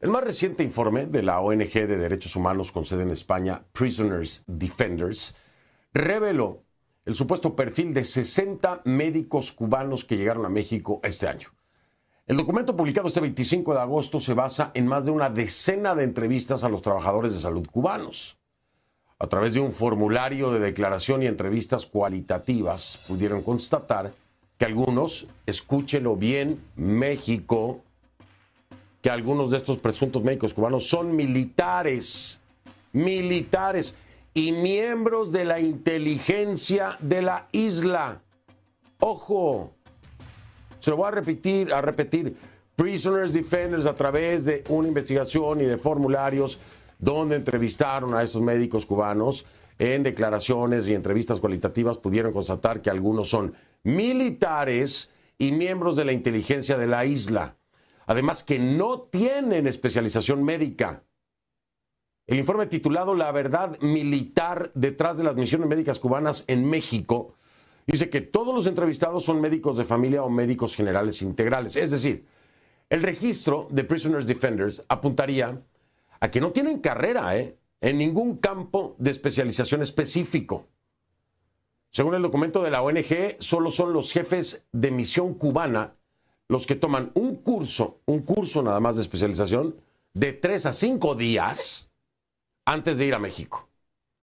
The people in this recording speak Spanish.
El más reciente informe de la ONG de Derechos Humanos con sede en España, Prisoners Defenders, reveló el supuesto perfil de 60 médicos cubanos que llegaron a México este año. El documento publicado este 25 de agosto se basa en más de una decena de entrevistas a los trabajadores de salud cubanos. A través de un formulario de declaración y entrevistas cualitativas pudieron constatar que algunos, escúchelo bien, México que algunos de estos presuntos médicos cubanos son militares, militares y miembros de la inteligencia de la isla. Ojo, se lo voy a repetir, a repetir. Prisoners Defenders a través de una investigación y de formularios donde entrevistaron a estos médicos cubanos en declaraciones y entrevistas cualitativas pudieron constatar que algunos son militares y miembros de la inteligencia de la isla además que no tienen especialización médica. El informe titulado La verdad militar detrás de las misiones médicas cubanas en México dice que todos los entrevistados son médicos de familia o médicos generales integrales. Es decir, el registro de Prisoners Defenders apuntaría a que no tienen carrera ¿eh? en ningún campo de especialización específico. Según el documento de la ONG, solo son los jefes de misión cubana los que toman un curso, un curso nada más de especialización, de tres a cinco días antes de ir a México.